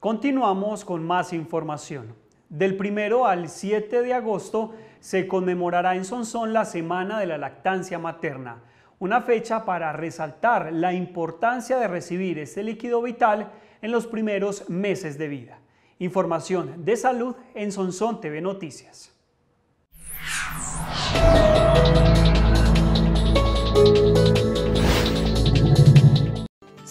Continuamos con más información. Del 1 al 7 de agosto se conmemorará en Sonsón la Semana de la Lactancia Materna, una fecha para resaltar la importancia de recibir este líquido vital en los primeros meses de vida. Información de salud en Sonsón TV Noticias.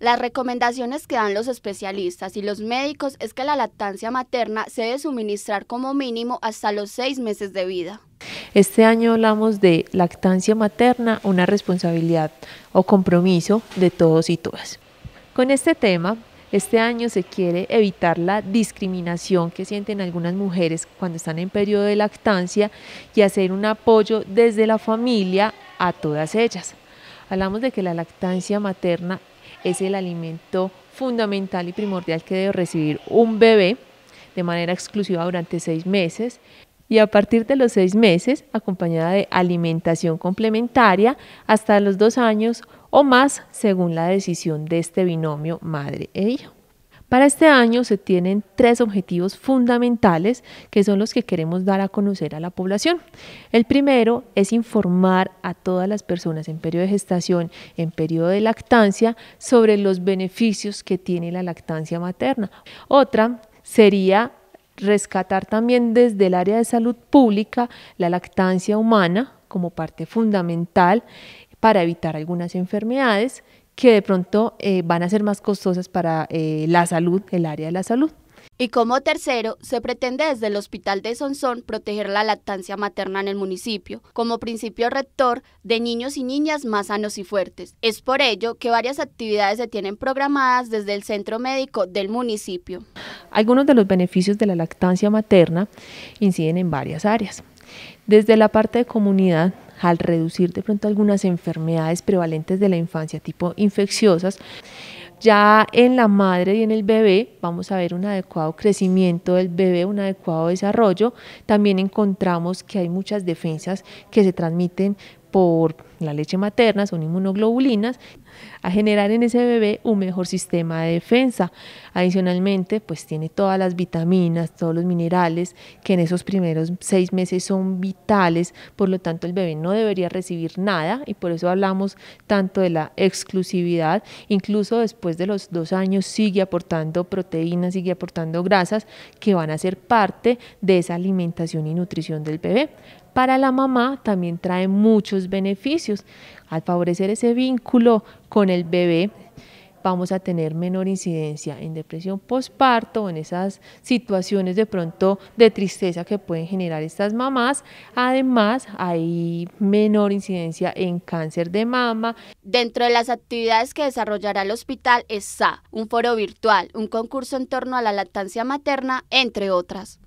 Las recomendaciones que dan los especialistas y los médicos es que la lactancia materna se debe suministrar como mínimo hasta los seis meses de vida. Este año hablamos de lactancia materna, una responsabilidad o compromiso de todos y todas. Con este tema, este año se quiere evitar la discriminación que sienten algunas mujeres cuando están en periodo de lactancia y hacer un apoyo desde la familia a todas ellas. Hablamos de que la lactancia materna es el alimento fundamental y primordial que debe recibir un bebé de manera exclusiva durante seis meses y a partir de los seis meses, acompañada de alimentación complementaria, hasta los dos años o más, según la decisión de este binomio madre e hijo. Para este año se tienen tres objetivos fundamentales que son los que queremos dar a conocer a la población. El primero es informar a todas las personas en periodo de gestación, en periodo de lactancia, sobre los beneficios que tiene la lactancia materna. Otra sería rescatar también desde el área de salud pública la lactancia humana como parte fundamental para evitar algunas enfermedades que de pronto eh, van a ser más costosas para eh, la salud, el área de la salud. Y como tercero, se pretende desde el Hospital de Sonsón proteger la lactancia materna en el municipio, como principio rector de niños y niñas más sanos y fuertes. Es por ello que varias actividades se tienen programadas desde el centro médico del municipio. Algunos de los beneficios de la lactancia materna inciden en varias áreas. Desde la parte de comunidad al reducir de pronto algunas enfermedades prevalentes de la infancia tipo infecciosas, ya en la madre y en el bebé vamos a ver un adecuado crecimiento del bebé, un adecuado desarrollo. También encontramos que hay muchas defensas que se transmiten por la leche materna, son inmunoglobulinas, a generar en ese bebé un mejor sistema de defensa. Adicionalmente, pues tiene todas las vitaminas, todos los minerales que en esos primeros seis meses son vitales, por lo tanto el bebé no debería recibir nada y por eso hablamos tanto de la exclusividad, incluso después de los dos años sigue aportando proteínas, sigue aportando grasas que van a ser parte de esa alimentación y nutrición del bebé para la mamá también trae muchos beneficios. Al favorecer ese vínculo con el bebé, vamos a tener menor incidencia en depresión postparto, en esas situaciones de pronto de tristeza que pueden generar estas mamás. Además, hay menor incidencia en cáncer de mama. Dentro de las actividades que desarrollará el hospital está un foro virtual, un concurso en torno a la lactancia materna, entre otras.